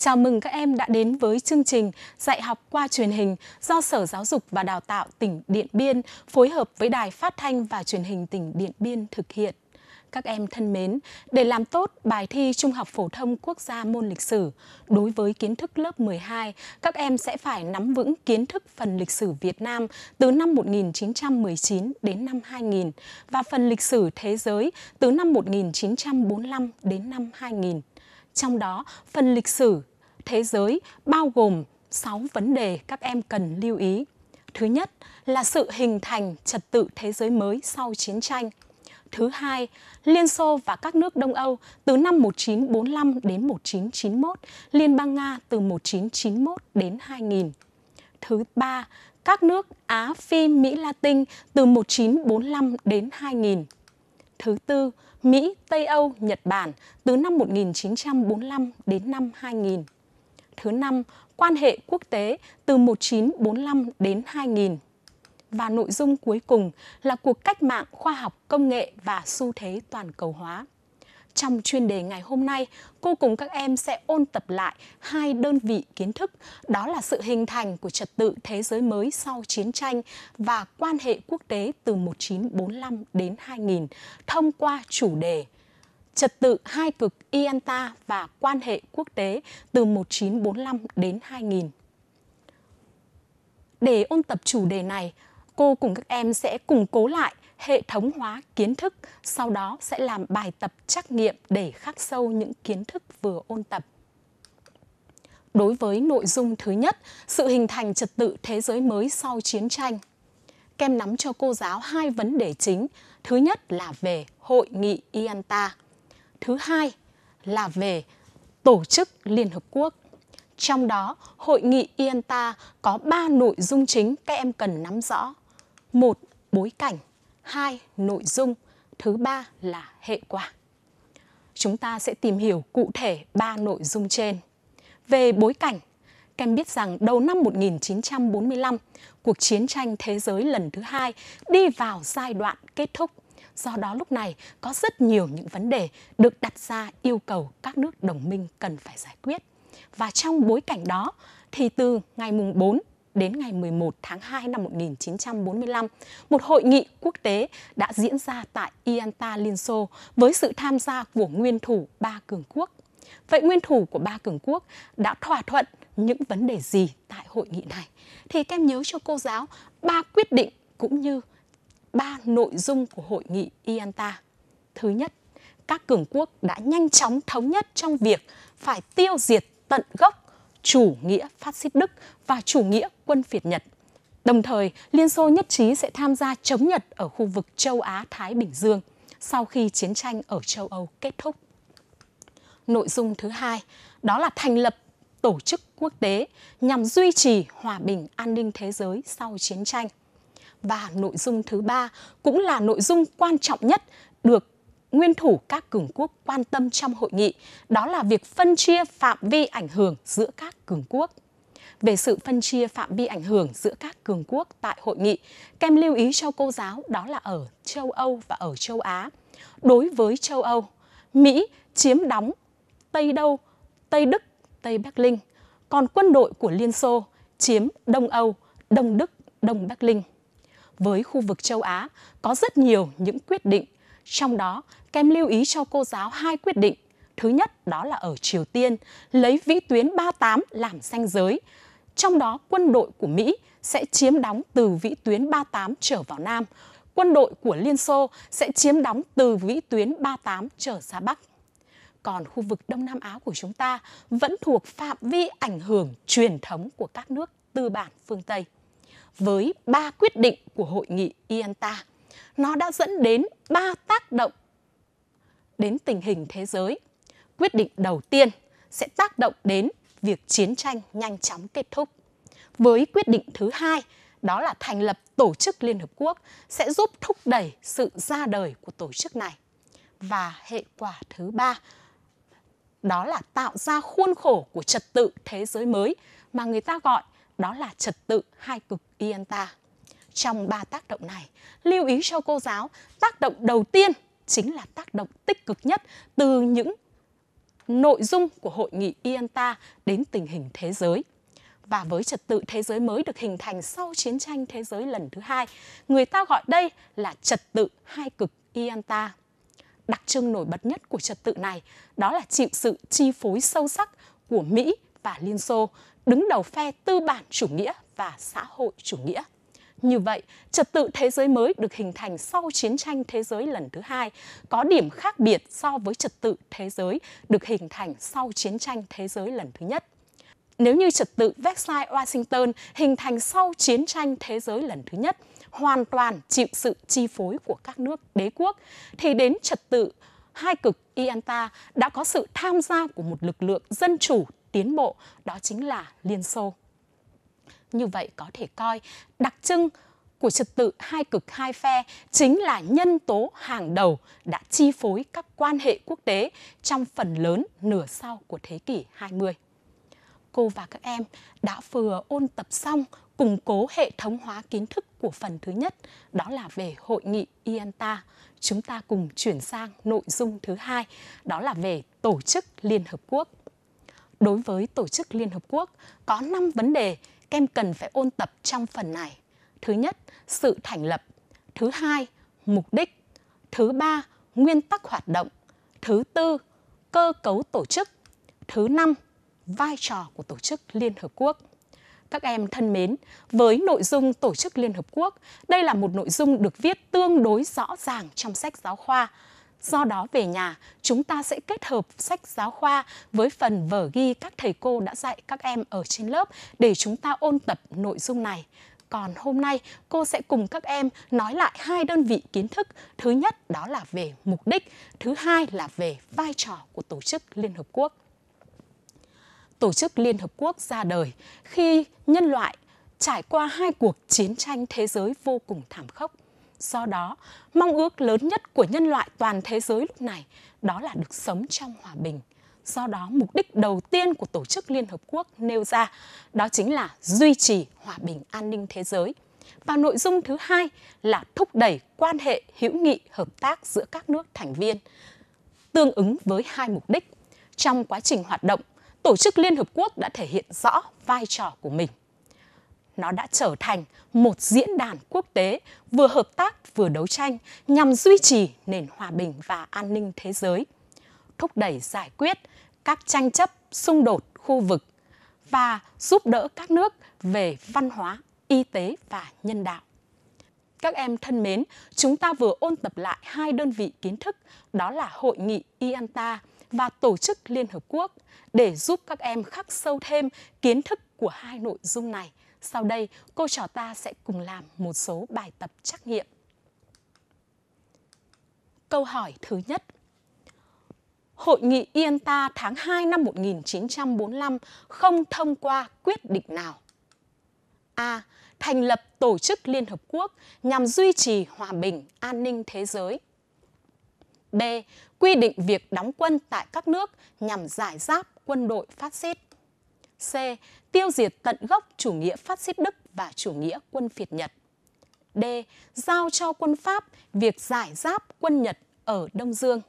Chào mừng các em đã đến với chương trình dạy học qua truyền hình do Sở Giáo dục và Đào tạo tỉnh Điện Biên phối hợp với Đài Phát thanh và Truyền hình tỉnh Điện Biên thực hiện. Các em thân mến, để làm tốt bài thi Trung học phổ thông quốc gia môn lịch sử, đối với kiến thức lớp 12, các em sẽ phải nắm vững kiến thức phần lịch sử Việt Nam từ năm 1919 đến năm 2000 và phần lịch sử thế giới từ năm 1945 đến năm 2000 trong đó phần lịch sử thế giới bao gồm 6 vấn đề các em cần lưu ý. Thứ nhất là sự hình thành trật tự thế giới mới sau chiến tranh. Thứ hai, Liên Xô và các nước Đông Âu từ năm 1945 đến 1991, Liên bang Nga từ 1991 đến 2000. Thứ ba, các nước Á, Phi, Mỹ Latin từ 1945 đến 2000. Thứ tư, Mỹ, Tây Âu, Nhật Bản từ năm 1945 đến năm 2000 thứ năm quan hệ quốc tế từ 1945 đến 2000. Và nội dung cuối cùng là cuộc cách mạng khoa học công nghệ và xu thế toàn cầu hóa. Trong chuyên đề ngày hôm nay, cô cùng các em sẽ ôn tập lại hai đơn vị kiến thức, đó là sự hình thành của trật tự thế giới mới sau chiến tranh và quan hệ quốc tế từ 1945 đến 2000 thông qua chủ đề trật tự hai cực Ianta và quan hệ quốc tế từ 1945 đến 2000. Để ôn tập chủ đề này, cô cùng các em sẽ củng cố lại hệ thống hóa kiến thức, sau đó sẽ làm bài tập trắc nghiệm để khắc sâu những kiến thức vừa ôn tập. Đối với nội dung thứ nhất, sự hình thành trật tự thế giới mới sau chiến tranh. Kem nắm cho cô giáo hai vấn đề chính. Thứ nhất là về hội nghị IANTA thứ hai là về tổ chức Liên Hợp Quốc. Trong đó, hội nghị INTA có 3 nội dung chính các em cần nắm rõ. Một, bối cảnh. Hai, nội dung. Thứ ba là hệ quả. Chúng ta sẽ tìm hiểu cụ thể ba nội dung trên. Về bối cảnh, các em biết rằng đầu năm 1945, cuộc chiến tranh thế giới lần thứ hai đi vào giai đoạn kết thúc Do đó lúc này có rất nhiều những vấn đề được đặt ra yêu cầu các nước đồng minh cần phải giải quyết. Và trong bối cảnh đó thì từ ngày mùng 4 đến ngày 11 tháng 2 năm 1945, một hội nghị quốc tế đã diễn ra tại Ianta, Liên Xô với sự tham gia của nguyên thủ ba cường quốc. Vậy nguyên thủ của ba cường quốc đã thỏa thuận những vấn đề gì tại hội nghị này? Thì các em nhớ cho cô giáo ba quyết định cũng như ba nội dung của hội nghị IANTA. Thứ nhất, các cường quốc đã nhanh chóng thống nhất trong việc phải tiêu diệt tận gốc chủ nghĩa phát xít Đức và chủ nghĩa quân phiệt Nhật. Đồng thời, Liên Xô nhất trí sẽ tham gia chống Nhật ở khu vực châu Á-Thái Bình Dương sau khi chiến tranh ở châu Âu kết thúc. Nội dung thứ hai, đó là thành lập tổ chức quốc tế nhằm duy trì hòa bình an ninh thế giới sau chiến tranh. Và nội dung thứ ba cũng là nội dung quan trọng nhất được nguyên thủ các cường quốc quan tâm trong hội nghị, đó là việc phân chia phạm vi ảnh hưởng giữa các cường quốc. Về sự phân chia phạm vi ảnh hưởng giữa các cường quốc tại hội nghị, kem lưu ý cho cô giáo đó là ở châu Âu và ở châu Á. Đối với châu Âu, Mỹ chiếm đóng Tây Đâu, Tây Đức, Tây Berlin, còn quân đội của Liên Xô chiếm Đông Âu, Đông Đức, Đông Berlin với khu vực châu Á có rất nhiều những quyết định. Trong đó, kem lưu ý cho cô giáo hai quyết định. Thứ nhất đó là ở Triều Tiên, lấy vĩ tuyến 38 làm ranh giới. Trong đó, quân đội của Mỹ sẽ chiếm đóng từ vĩ tuyến 38 trở vào Nam. Quân đội của Liên Xô sẽ chiếm đóng từ vĩ tuyến 38 trở ra Bắc còn khu vực Đông Nam Á của chúng ta vẫn thuộc phạm vi ảnh hưởng truyền thống của các nước tư bản phương Tây với ba quyết định của hội nghị IANTA. Nó đã dẫn đến ba tác động đến tình hình thế giới. Quyết định đầu tiên sẽ tác động đến việc chiến tranh nhanh chóng kết thúc. Với quyết định thứ hai, đó là thành lập tổ chức Liên Hợp Quốc sẽ giúp thúc đẩy sự ra đời của tổ chức này. Và hệ quả thứ ba, đó là tạo ra khuôn khổ của trật tự thế giới mới mà người ta gọi đó là trật tự hai cực Ianta. Trong ba tác động này, lưu ý cho cô giáo, tác động đầu tiên chính là tác động tích cực nhất từ những nội dung của hội nghị IANTA đến tình hình thế giới. Và với trật tự thế giới mới được hình thành sau chiến tranh thế giới lần thứ hai, người ta gọi đây là trật tự hai cực IANTA. Đặc trưng nổi bật nhất của trật tự này đó là chịu sự chi phối sâu sắc của Mỹ và Liên Xô đứng đầu phe tư bản chủ nghĩa và xã hội chủ nghĩa. Như vậy, trật tự thế giới mới được hình thành sau chiến tranh thế giới lần thứ hai, có điểm khác biệt so với trật tự thế giới được hình thành sau chiến tranh thế giới lần thứ nhất. Nếu như trật tự Versailles Washington hình thành sau chiến tranh thế giới lần thứ nhất, hoàn toàn chịu sự chi phối của các nước đế quốc, thì đến trật tự hai cực Ianta đã có sự tham gia của một lực lượng dân chủ tiến bộ, đó chính là Liên Xô. Như vậy có thể coi đặc trưng của trật tự hai cực hai phe chính là nhân tố hàng đầu đã chi phối các quan hệ quốc tế trong phần lớn nửa sau của thế kỷ 20. Cô và các em đã vừa ôn tập xong củng cố hệ thống hóa kiến thức của phần thứ nhất, đó là về hội nghị IANTA. Chúng ta cùng chuyển sang nội dung thứ hai, đó là về tổ chức Liên Hợp Quốc đối với Tổ chức Liên Hợp Quốc có 5 vấn đề các em cần phải ôn tập trong phần này. Thứ nhất, sự thành lập. Thứ hai, mục đích. Thứ ba, nguyên tắc hoạt động. Thứ tư, cơ cấu tổ chức. Thứ năm, vai trò của Tổ chức Liên Hợp Quốc. Các em thân mến, với nội dung Tổ chức Liên Hợp Quốc, đây là một nội dung được viết tương đối rõ ràng trong sách giáo khoa – Do đó về nhà, chúng ta sẽ kết hợp sách giáo khoa với phần vở ghi các thầy cô đã dạy các em ở trên lớp để chúng ta ôn tập nội dung này. Còn hôm nay, cô sẽ cùng các em nói lại hai đơn vị kiến thức. Thứ nhất đó là về mục đích, thứ hai là về vai trò của Tổ chức Liên Hợp Quốc. Tổ chức Liên Hợp Quốc ra đời khi nhân loại trải qua hai cuộc chiến tranh thế giới vô cùng thảm khốc Do đó, mong ước lớn nhất của nhân loại toàn thế giới lúc này đó là được sống trong hòa bình. Do đó, mục đích đầu tiên của Tổ chức Liên Hợp Quốc nêu ra đó chính là duy trì hòa bình an ninh thế giới. Và nội dung thứ hai là thúc đẩy quan hệ hữu nghị hợp tác giữa các nước thành viên, tương ứng với hai mục đích. Trong quá trình hoạt động, Tổ chức Liên Hợp Quốc đã thể hiện rõ vai trò của mình nó đã trở thành một diễn đàn quốc tế vừa hợp tác vừa đấu tranh nhằm duy trì nền hòa bình và an ninh thế giới, thúc đẩy giải quyết các tranh chấp xung đột khu vực và giúp đỡ các nước về văn hóa, y tế và nhân đạo. Các em thân mến, chúng ta vừa ôn tập lại hai đơn vị kiến thức, đó là Hội nghị IANTA và Tổ chức Liên Hợp Quốc để giúp các em khắc sâu thêm kiến thức của hai nội dung này sau đây, cô trò ta sẽ cùng làm một số bài tập trắc nghiệm. Câu hỏi thứ nhất. Hội nghị Yên Ta tháng 2 năm 1945 không thông qua quyết định nào? A. Thành lập Tổ chức Liên Hợp Quốc nhằm duy trì hòa bình, an ninh thế giới. B. Quy định việc đóng quân tại các nước nhằm giải giáp quân đội phát xít. C tiêu diệt tận gốc chủ nghĩa phát xít Đức và chủ nghĩa quân phiệt Nhật. D. Giao cho quân Pháp việc giải giáp quân Nhật ở Đông Dương.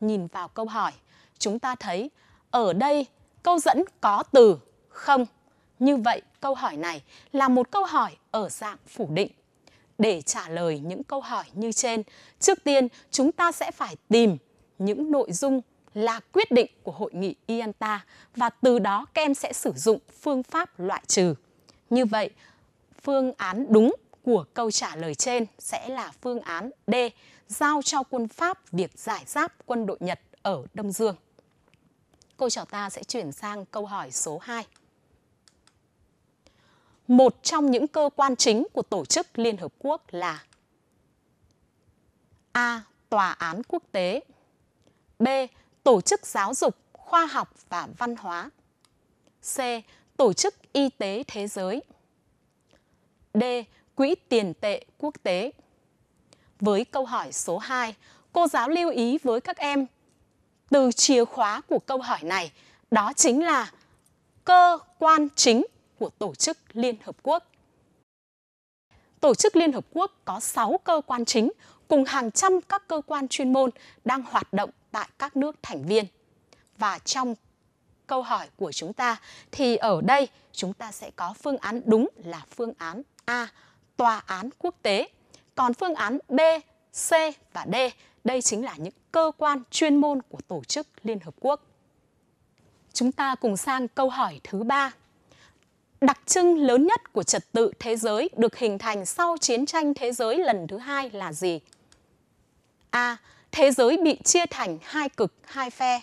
Nhìn vào câu hỏi, chúng ta thấy ở đây câu dẫn có từ không. Như vậy, câu hỏi này là một câu hỏi ở dạng phủ định. Để trả lời những câu hỏi như trên, trước tiên chúng ta sẽ phải tìm những nội dung là quyết định của hội nghị IANTA và từ đó các em sẽ sử dụng phương pháp loại trừ. Như vậy, phương án đúng của câu trả lời trên sẽ là phương án D, giao cho quân Pháp việc giải giáp quân đội Nhật ở Đông Dương. Cô trò ta sẽ chuyển sang câu hỏi số 2. Một trong những cơ quan chính của tổ chức Liên Hợp Quốc là A. Tòa án quốc tế B tổ chức giáo dục, khoa học và văn hóa. C. Tổ chức Y tế Thế giới. D. Quỹ tiền tệ quốc tế. Với câu hỏi số 2, cô giáo lưu ý với các em từ chìa khóa của câu hỏi này đó chính là cơ quan chính của Tổ chức Liên Hợp Quốc. Tổ chức Liên Hợp Quốc có 6 cơ quan chính cùng hàng trăm các cơ quan chuyên môn đang hoạt động tại các nước thành viên. Và trong câu hỏi của chúng ta thì ở đây chúng ta sẽ có phương án đúng là phương án A, tòa án quốc tế. Còn phương án B, C và D, đây chính là những cơ quan chuyên môn của tổ chức Liên hợp quốc. Chúng ta cùng sang câu hỏi thứ ba. Đặc trưng lớn nhất của trật tự thế giới được hình thành sau chiến tranh thế giới lần thứ hai là gì? A. Thế giới bị chia thành hai cực, hai phe.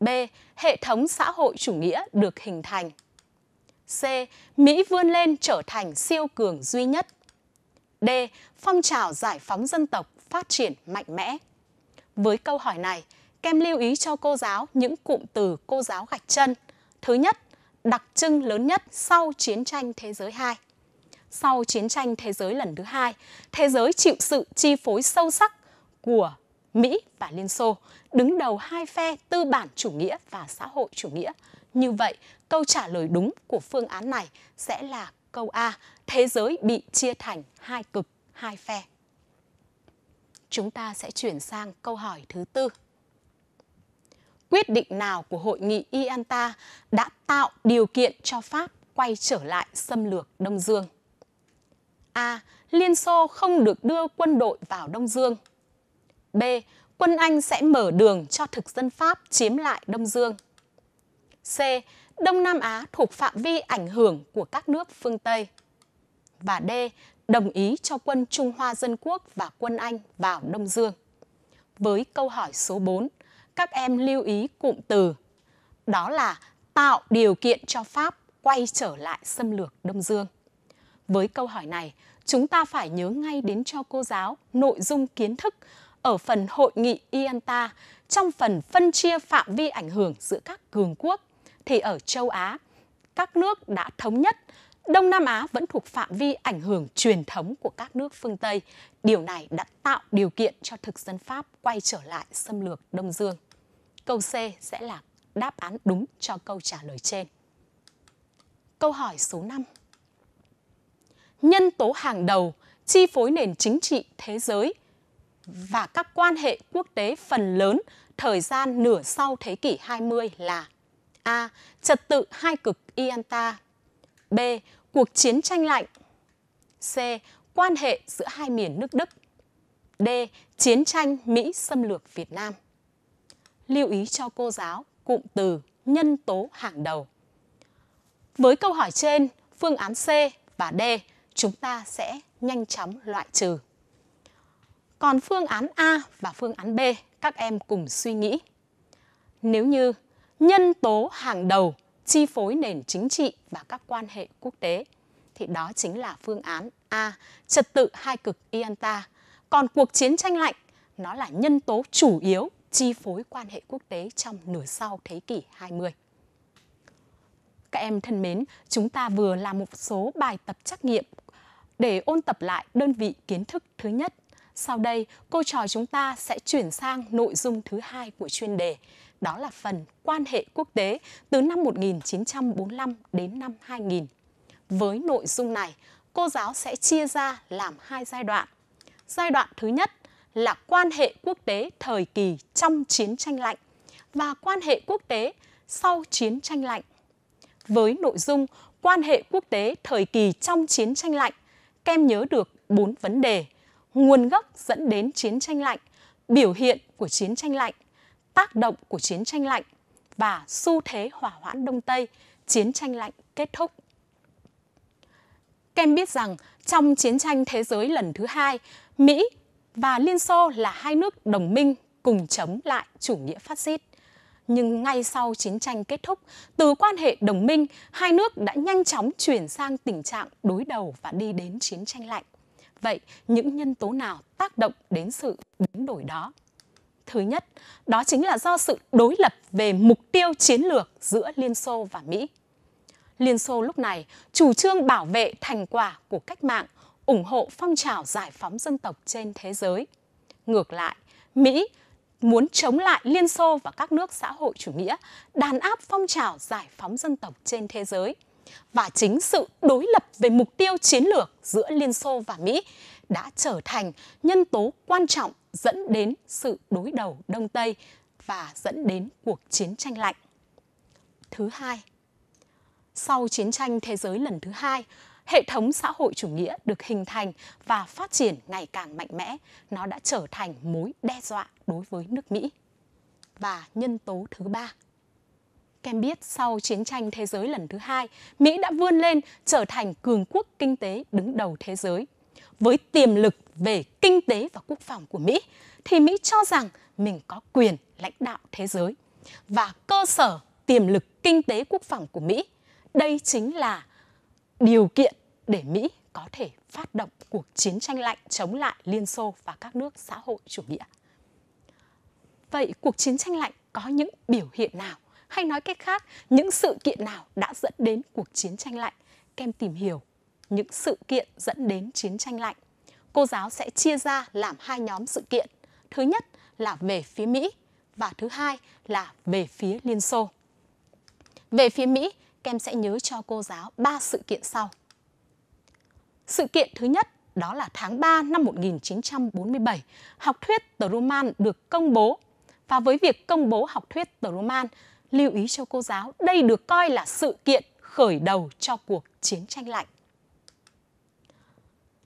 B. Hệ thống xã hội chủ nghĩa được hình thành. C. Mỹ vươn lên trở thành siêu cường duy nhất. D. Phong trào giải phóng dân tộc phát triển mạnh mẽ. Với câu hỏi này, kem lưu ý cho cô giáo những cụm từ cô giáo gạch chân. Thứ nhất, đặc trưng lớn nhất sau chiến tranh thế giới 2. Sau chiến tranh thế giới lần thứ hai, thế giới chịu sự chi phối sâu sắc của Mỹ và Liên Xô, đứng đầu hai phe tư bản chủ nghĩa và xã hội chủ nghĩa. Như vậy, câu trả lời đúng của phương án này sẽ là câu A, thế giới bị chia thành hai cực, hai phe. Chúng ta sẽ chuyển sang câu hỏi thứ tư. Quyết định nào của hội nghị IANTA đã tạo điều kiện cho Pháp quay trở lại xâm lược Đông Dương? A. Liên Xô không được đưa quân đội vào Đông Dương – B. Quân Anh sẽ mở đường cho thực dân Pháp chiếm lại Đông Dương. C. Đông Nam Á thuộc phạm vi ảnh hưởng của các nước phương Tây. Và D. Đồng ý cho quân Trung Hoa Dân Quốc và quân Anh vào Đông Dương. Với câu hỏi số 4, các em lưu ý cụm từ đó là tạo điều kiện cho Pháp quay trở lại xâm lược Đông Dương. Với câu hỏi này, chúng ta phải nhớ ngay đến cho cô giáo nội dung kiến thức ở phần hội nghị IANTA trong phần phân chia phạm vi ảnh hưởng giữa các cường quốc thì ở châu Á, các nước đã thống nhất Đông Nam Á vẫn thuộc phạm vi ảnh hưởng truyền thống của các nước phương Tây. Điều này đã tạo điều kiện cho thực dân Pháp quay trở lại xâm lược Đông Dương. Câu C sẽ là đáp án đúng cho câu trả lời trên. Câu hỏi số 5. Nhân tố hàng đầu chi phối nền chính trị thế giới và các quan hệ quốc tế phần lớn thời gian nửa sau thế kỷ 20 là A. Trật tự hai cực Ianta B. Cuộc chiến tranh lạnh C. Quan hệ giữa hai miền nước Đức D. Chiến tranh Mỹ xâm lược Việt Nam Lưu ý cho cô giáo cụm từ nhân tố hàng đầu Với câu hỏi trên, phương án C và D chúng ta sẽ nhanh chóng loại trừ. Còn phương án A và phương án B các em cùng suy nghĩ. Nếu như nhân tố hàng đầu chi phối nền chính trị và các quan hệ quốc tế thì đó chính là phương án A, trật tự hai cực Ianta. Còn cuộc chiến tranh lạnh nó là nhân tố chủ yếu chi phối quan hệ quốc tế trong nửa sau thế kỷ 20. Các em thân mến, chúng ta vừa làm một số bài tập trắc nghiệm để ôn tập lại đơn vị kiến thức thứ nhất sau đây, cô trò chúng ta sẽ chuyển sang nội dung thứ hai của chuyên đề, đó là phần quan hệ quốc tế từ năm 1945 đến năm 2000. Với nội dung này, cô giáo sẽ chia ra làm hai giai đoạn. Giai đoạn thứ nhất là quan hệ quốc tế thời kỳ trong chiến tranh lạnh và quan hệ quốc tế sau chiến tranh lạnh. Với nội dung quan hệ quốc tế thời kỳ trong chiến tranh lạnh, kem nhớ được 4 vấn đề nguồn gốc dẫn đến chiến tranh lạnh, biểu hiện của chiến tranh lạnh, tác động của chiến tranh lạnh và xu thế hỏa hoãn Đông Tây, chiến tranh lạnh kết thúc. Kem biết rằng trong chiến tranh thế giới lần thứ hai, Mỹ và Liên Xô là hai nước đồng minh cùng chống lại chủ nghĩa phát xít. Nhưng ngay sau chiến tranh kết thúc, từ quan hệ đồng minh, hai nước đã nhanh chóng chuyển sang tình trạng đối đầu và đi đến chiến tranh lạnh. Vậy những nhân tố nào tác động đến sự biến đổi đó? Thứ nhất, đó chính là do sự đối lập về mục tiêu chiến lược giữa Liên Xô và Mỹ. Liên Xô lúc này chủ trương bảo vệ thành quả của cách mạng, ủng hộ phong trào giải phóng dân tộc trên thế giới. Ngược lại, Mỹ muốn chống lại Liên Xô và các nước xã hội chủ nghĩa, đàn áp phong trào giải phóng dân tộc trên thế giới – và chính sự đối lập về mục tiêu chiến lược giữa Liên Xô và Mỹ đã trở thành nhân tố quan trọng dẫn đến sự đối đầu Đông Tây và dẫn đến cuộc chiến tranh lạnh. Thứ hai, sau chiến tranh thế giới lần thứ hai, hệ thống xã hội chủ nghĩa được hình thành và phát triển ngày càng mạnh mẽ, nó đã trở thành mối đe dọa đối với nước Mỹ. Và nhân tố thứ ba, các em biết sau chiến tranh thế giới lần thứ hai, Mỹ đã vươn lên trở thành cường quốc kinh tế đứng đầu thế giới. Với tiềm lực về kinh tế và quốc phòng của Mỹ, thì Mỹ cho rằng mình có quyền lãnh đạo thế giới. Và cơ sở tiềm lực kinh tế quốc phòng của Mỹ, đây chính là điều kiện để Mỹ có thể phát động cuộc chiến tranh lạnh chống lại Liên Xô và các nước xã hội chủ nghĩa. Vậy cuộc chiến tranh lạnh có những biểu hiện nào? Hay nói cách khác, những sự kiện nào đã dẫn đến cuộc chiến tranh lạnh? Kem tìm hiểu những sự kiện dẫn đến chiến tranh lạnh. Cô giáo sẽ chia ra làm hai nhóm sự kiện. Thứ nhất là về phía Mỹ và thứ hai là về phía Liên Xô. Về phía Mỹ, kem sẽ nhớ cho cô giáo ba sự kiện sau. Sự kiện thứ nhất đó là tháng 3 năm 1947, học thuyết Truman được công bố. Và với việc công bố học thuyết Truman lưu ý cho cô giáo, đây được coi là sự kiện khởi đầu cho cuộc chiến tranh lạnh.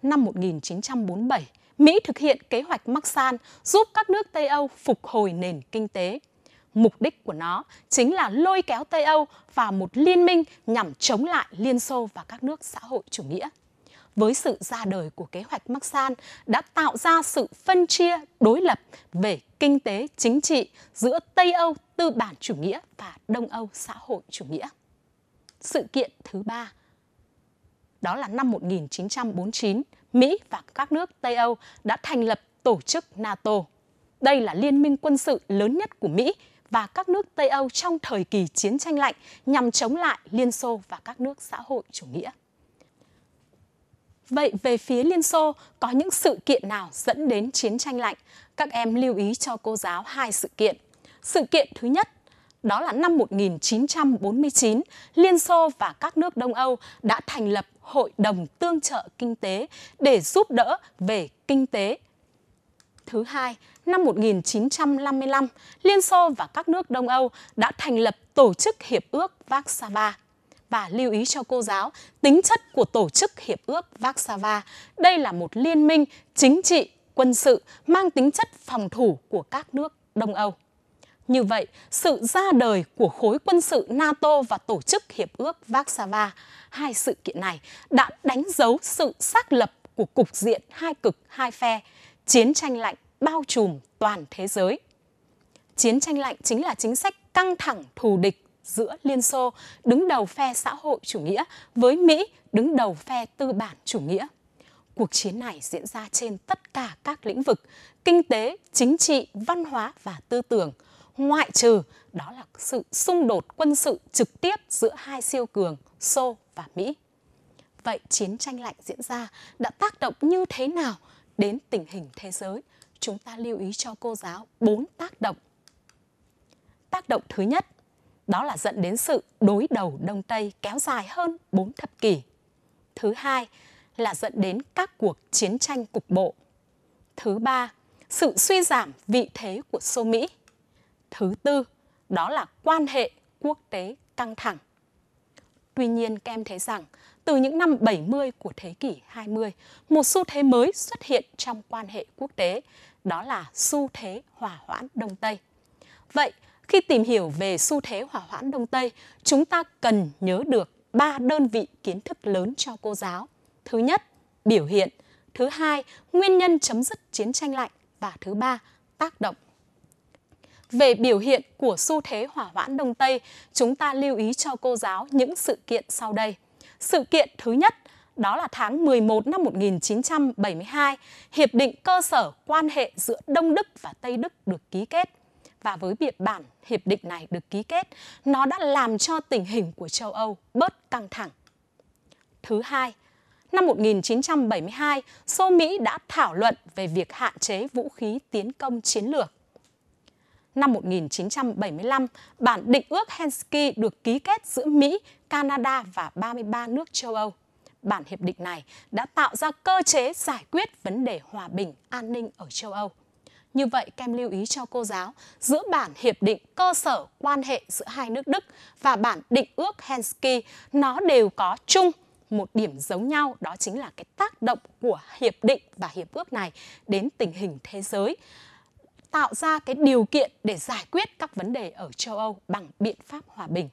Năm 1947, Mỹ thực hiện kế hoạch Marshall giúp các nước Tây Âu phục hồi nền kinh tế. Mục đích của nó chính là lôi kéo Tây Âu vào một liên minh nhằm chống lại Liên Xô và các nước xã hội chủ nghĩa với sự ra đời của kế hoạch Marsan đã tạo ra sự phân chia đối lập về kinh tế chính trị giữa Tây Âu tư bản chủ nghĩa và Đông Âu xã hội chủ nghĩa. Sự kiện thứ ba đó là năm 1949, Mỹ và các nước Tây Âu đã thành lập tổ chức NATO. Đây là liên minh quân sự lớn nhất của Mỹ và các nước Tây Âu trong thời kỳ chiến tranh lạnh nhằm chống lại Liên Xô và các nước xã hội chủ nghĩa. Vậy về phía Liên Xô có những sự kiện nào dẫn đến chiến tranh lạnh? Các em lưu ý cho cô giáo hai sự kiện. Sự kiện thứ nhất đó là năm 1949, Liên Xô và các nước Đông Âu đã thành lập Hội đồng Tương trợ Kinh tế để giúp đỡ về kinh tế. Thứ hai, năm 1955, Liên Xô và các nước Đông Âu đã thành lập Tổ chức Hiệp ước Warsaw và lưu ý cho cô giáo tính chất của tổ chức Hiệp ước Warsaw. Đây là một liên minh chính trị, quân sự mang tính chất phòng thủ của các nước Đông Âu. Như vậy, sự ra đời của khối quân sự NATO và tổ chức Hiệp ước Warsaw, hai sự kiện này đã đánh dấu sự xác lập của cục diện hai cực hai phe, chiến tranh lạnh bao trùm toàn thế giới. Chiến tranh lạnh chính là chính sách căng thẳng thù địch giữa Liên Xô đứng đầu phe xã hội chủ nghĩa với Mỹ đứng đầu phe tư bản chủ nghĩa. Cuộc chiến này diễn ra trên tất cả các lĩnh vực, kinh tế, chính trị, văn hóa và tư tưởng, ngoại trừ đó là sự xung đột quân sự trực tiếp giữa hai siêu cường Xô và Mỹ. Vậy chiến tranh lạnh diễn ra đã tác động như thế nào đến tình hình thế giới? Chúng ta lưu ý cho cô giáo bốn tác động. Tác động thứ nhất đó là dẫn đến sự đối đầu Đông Tây kéo dài hơn 4 thập kỷ. Thứ hai là dẫn đến các cuộc chiến tranh cục bộ. Thứ ba, sự suy giảm vị thế của Xô Mỹ. Thứ tư, đó là quan hệ quốc tế căng thẳng. Tuy nhiên, các em thấy rằng từ những năm 70 của thế kỷ 20, một xu thế mới xuất hiện trong quan hệ quốc tế, đó là xu thế hòa hoãn Đông Tây. Vậy, khi tìm hiểu về xu thế hỏa hoãn Đông Tây, chúng ta cần nhớ được ba đơn vị kiến thức lớn cho cô giáo. Thứ nhất, biểu hiện. Thứ hai, nguyên nhân chấm dứt chiến tranh lạnh. Và thứ ba, tác động. Về biểu hiện của xu thế hỏa hoãn Đông Tây, chúng ta lưu ý cho cô giáo những sự kiện sau đây. Sự kiện thứ nhất đó là tháng 11 năm 1972, Hiệp định cơ sở quan hệ giữa Đông Đức và Tây Đức được ký kết. Và với việc bản hiệp định này được ký kết, nó đã làm cho tình hình của châu Âu bớt căng thẳng. Thứ hai, năm 1972, Xô Mỹ đã thảo luận về việc hạn chế vũ khí tiến công chiến lược. Năm 1975, bản định ước Helsinki được ký kết giữa Mỹ, Canada và 33 nước châu Âu. Bản hiệp định này đã tạo ra cơ chế giải quyết vấn đề hòa bình, an ninh ở châu Âu. Như vậy, kem lưu ý cho cô giáo giữa bản hiệp định cơ sở quan hệ giữa hai nước Đức và bản định ước Helsinki nó đều có chung một điểm giống nhau đó chính là cái tác động của hiệp định và hiệp ước này đến tình hình thế giới tạo ra cái điều kiện để giải quyết các vấn đề ở châu Âu bằng biện pháp hòa bình.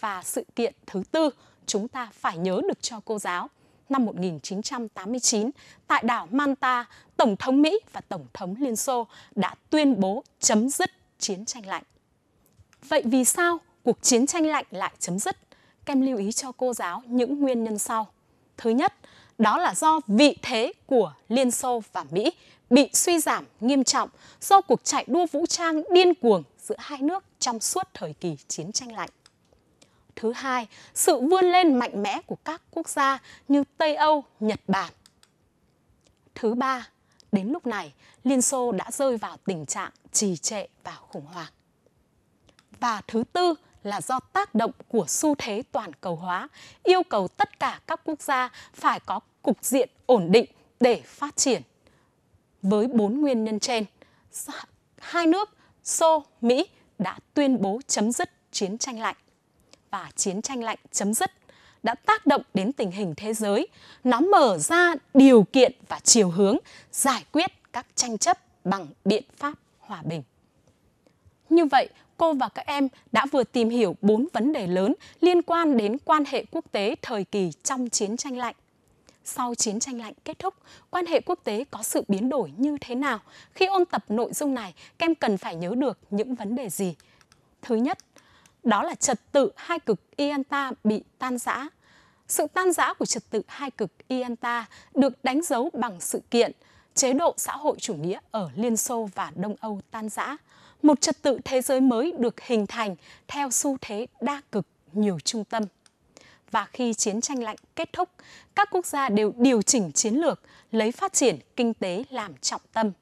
Và sự kiện thứ tư, chúng ta phải nhớ được cho cô giáo năm 1989 tại đảo Manta, Tổng thống Mỹ và Tổng thống Liên Xô đã tuyên bố chấm dứt chiến tranh lạnh. Vậy vì sao cuộc chiến tranh lạnh lại chấm dứt? Kem lưu ý cho cô giáo những nguyên nhân sau. Thứ nhất, đó là do vị thế của Liên Xô và Mỹ bị suy giảm nghiêm trọng do cuộc chạy đua vũ trang điên cuồng giữa hai nước trong suốt thời kỳ chiến tranh lạnh. Thứ hai, sự vươn lên mạnh mẽ của các quốc gia như Tây Âu, Nhật Bản. Thứ ba, đến lúc này, Liên Xô đã rơi vào tình trạng trì trệ và khủng hoảng. Và thứ tư là do tác động của xu thế toàn cầu hóa, yêu cầu tất cả các quốc gia phải có cục diện ổn định để phát triển. Với bốn nguyên nhân trên, hai nước Xô, Mỹ đã tuyên bố chấm dứt chiến tranh lạnh và chiến tranh lạnh chấm dứt đã tác động đến tình hình thế giới, nó mở ra điều kiện và chiều hướng giải quyết các tranh chấp bằng biện pháp hòa bình. Như vậy, cô và các em đã vừa tìm hiểu bốn vấn đề lớn liên quan đến quan hệ quốc tế thời kỳ trong chiến tranh lạnh. Sau chiến tranh lạnh kết thúc, quan hệ quốc tế có sự biến đổi như thế nào? Khi ôn tập nội dung này, các em cần phải nhớ được những vấn đề gì? Thứ nhất, đó là trật tự hai cực Ianta bị tan rã. Sự tan rã của trật tự hai cực Ianta được đánh dấu bằng sự kiện chế độ xã hội chủ nghĩa ở Liên Xô và Đông Âu tan rã, một trật tự thế giới mới được hình thành theo xu thế đa cực nhiều trung tâm. Và khi chiến tranh lạnh kết thúc, các quốc gia đều điều chỉnh chiến lược, lấy phát triển kinh tế làm trọng tâm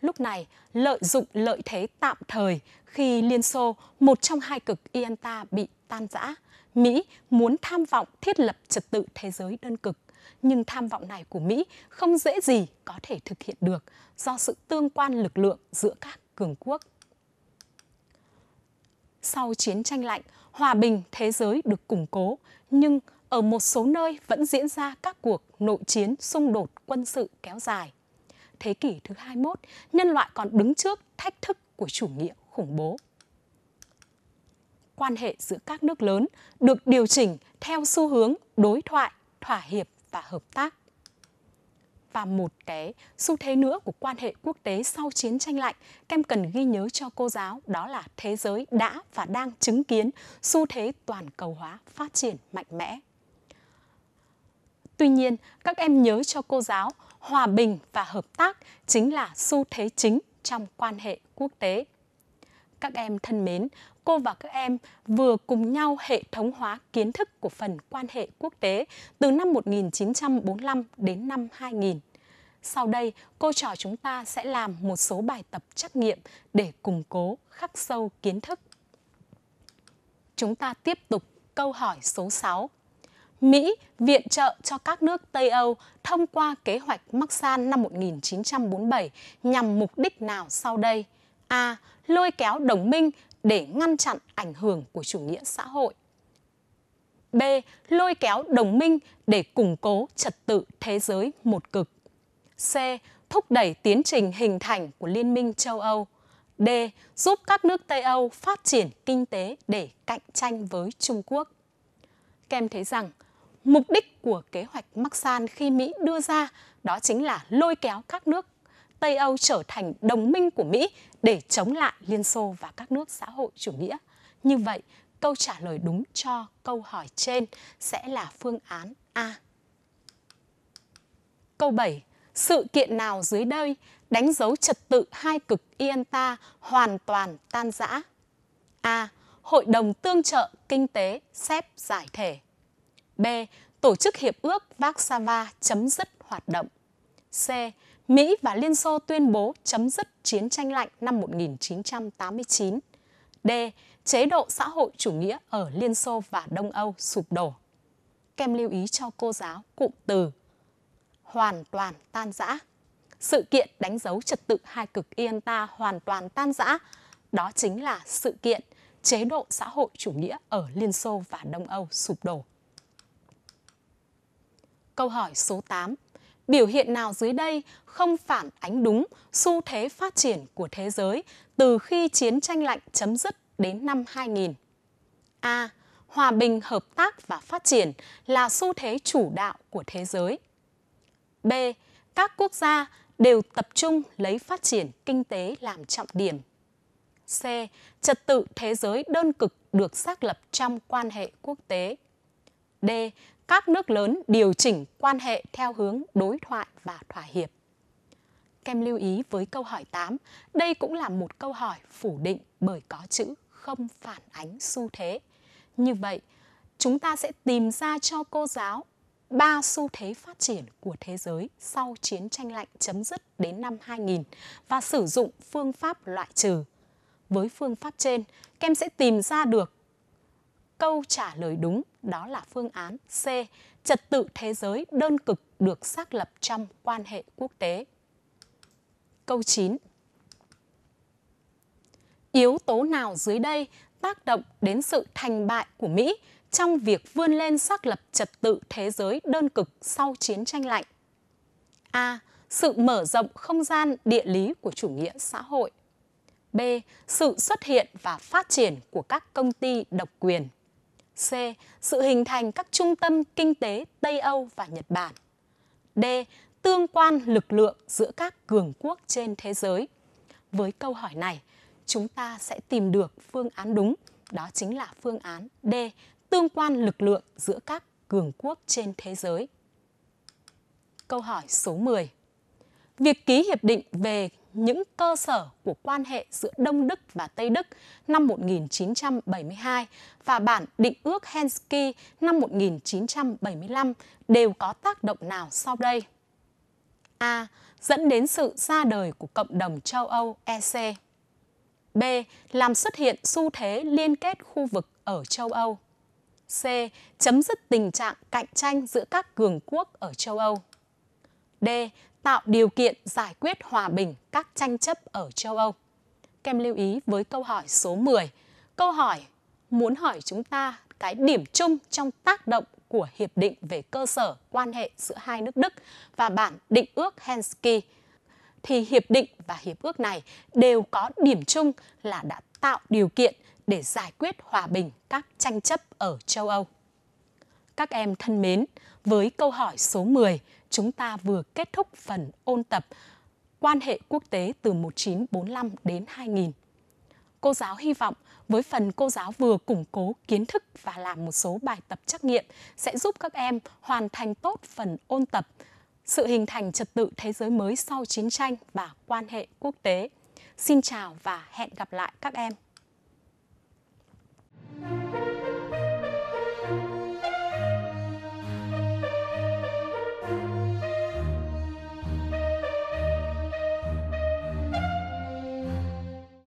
lúc này lợi dụng lợi thế tạm thời khi Liên Xô, một trong hai cực Ianta bị tan rã. Mỹ muốn tham vọng thiết lập trật tự thế giới đơn cực, nhưng tham vọng này của Mỹ không dễ gì có thể thực hiện được do sự tương quan lực lượng giữa các cường quốc. Sau chiến tranh lạnh, hòa bình thế giới được củng cố, nhưng ở một số nơi vẫn diễn ra các cuộc nội chiến xung đột quân sự kéo dài thế kỷ thứ 21, nhân loại còn đứng trước thách thức của chủ nghĩa khủng bố. Quan hệ giữa các nước lớn được điều chỉnh theo xu hướng đối thoại, thỏa hiệp và hợp tác. Và một cái xu thế nữa của quan hệ quốc tế sau chiến tranh lạnh, em cần ghi nhớ cho cô giáo đó là thế giới đã và đang chứng kiến xu thế toàn cầu hóa phát triển mạnh mẽ. Tuy nhiên, các em nhớ cho cô giáo hòa bình và hợp tác chính là xu thế chính trong quan hệ quốc tế. Các em thân mến, cô và các em vừa cùng nhau hệ thống hóa kiến thức của phần quan hệ quốc tế từ năm 1945 đến năm 2000. Sau đây, cô trò chúng ta sẽ làm một số bài tập trắc nghiệm để củng cố khắc sâu kiến thức. Chúng ta tiếp tục câu hỏi số 6. Mỹ viện trợ cho các nước Tây Âu thông qua kế hoạch Maxan năm 1947 nhằm mục đích nào sau đây? A. Lôi kéo đồng minh để ngăn chặn ảnh hưởng của chủ nghĩa xã hội. B. Lôi kéo đồng minh để củng cố trật tự thế giới một cực. C. Thúc đẩy tiến trình hình thành của Liên minh châu Âu. D. Giúp các nước Tây Âu phát triển kinh tế để cạnh tranh với Trung Quốc. Kem thấy rằng mục đích của kế hoạch Maxan khi Mỹ đưa ra đó chính là lôi kéo các nước Tây Âu trở thành đồng minh của Mỹ để chống lại Liên Xô và các nước xã hội chủ nghĩa. Như vậy, câu trả lời đúng cho câu hỏi trên sẽ là phương án A. Câu 7. Sự kiện nào dưới đây đánh dấu trật tự hai cực Ianta hoàn toàn tan rã? A. Hội đồng tương trợ kinh tế xếp giải thể. B. Tổ chức Hiệp ước Warsaw chấm dứt hoạt động. C. Mỹ và Liên Xô tuyên bố chấm dứt chiến tranh lạnh năm 1989. D. Chế độ xã hội chủ nghĩa ở Liên Xô và Đông Âu sụp đổ. Kem lưu ý cho cô giáo cụm từ hoàn toàn tan rã. Sự kiện đánh dấu trật tự hai cực yên ta hoàn toàn tan rã, đó chính là sự kiện chế độ xã hội chủ nghĩa ở Liên Xô và Đông Âu sụp đổ câu hỏi số 8. Biểu hiện nào dưới đây không phản ánh đúng xu thế phát triển của thế giới từ khi chiến tranh lạnh chấm dứt đến năm 2000? A. Hòa bình, hợp tác và phát triển là xu thế chủ đạo của thế giới. B. Các quốc gia đều tập trung lấy phát triển kinh tế làm trọng điểm. C. Trật tự thế giới đơn cực được xác lập trong quan hệ quốc tế. D các nước lớn điều chỉnh quan hệ theo hướng đối thoại và thỏa hiệp. Kem lưu ý với câu hỏi 8, đây cũng là một câu hỏi phủ định bởi có chữ không phản ánh xu thế. Như vậy, chúng ta sẽ tìm ra cho cô giáo ba xu thế phát triển của thế giới sau chiến tranh lạnh chấm dứt đến năm 2000 và sử dụng phương pháp loại trừ. Với phương pháp trên, kem sẽ tìm ra được câu trả lời đúng đó là phương án C. Trật tự thế giới đơn cực được xác lập trong quan hệ quốc tế. Câu 9. Yếu tố nào dưới đây tác động đến sự thành bại của Mỹ trong việc vươn lên xác lập trật tự thế giới đơn cực sau chiến tranh lạnh? A. Sự mở rộng không gian địa lý của chủ nghĩa xã hội. B. Sự xuất hiện và phát triển của các công ty độc quyền. C. Sự hình thành các trung tâm kinh tế Tây Âu và Nhật Bản. D. Tương quan lực lượng giữa các cường quốc trên thế giới. Với câu hỏi này, chúng ta sẽ tìm được phương án đúng, đó chính là phương án D. Tương quan lực lượng giữa các cường quốc trên thế giới. Câu hỏi số 10. Việc ký hiệp định về những cơ sở của quan hệ giữa Đông Đức và Tây Đức năm 1972 và bản định ước Helsinki năm 1975 đều có tác động nào sau đây? A. Dẫn đến sự ra đời của cộng đồng châu Âu EC. B. Làm xuất hiện xu thế liên kết khu vực ở châu Âu. C. Chấm dứt tình trạng cạnh tranh giữa các cường quốc ở châu Âu. D tạo điều kiện giải quyết hòa bình các tranh chấp ở châu Âu. Kem lưu ý với câu hỏi số 10. Câu hỏi muốn hỏi chúng ta cái điểm chung trong tác động của Hiệp định về cơ sở quan hệ giữa hai nước Đức và bản định ước Helsinki thì hiệp định và hiệp ước này đều có điểm chung là đã tạo điều kiện để giải quyết hòa bình các tranh chấp ở châu Âu. Các em thân mến, với câu hỏi số 10, chúng ta vừa kết thúc phần ôn tập quan hệ quốc tế từ 1945 đến 2000. Cô giáo hy vọng với phần cô giáo vừa củng cố kiến thức và làm một số bài tập trắc nghiệm sẽ giúp các em hoàn thành tốt phần ôn tập sự hình thành trật tự thế giới mới sau chiến tranh và quan hệ quốc tế. Xin chào và hẹn gặp lại các em.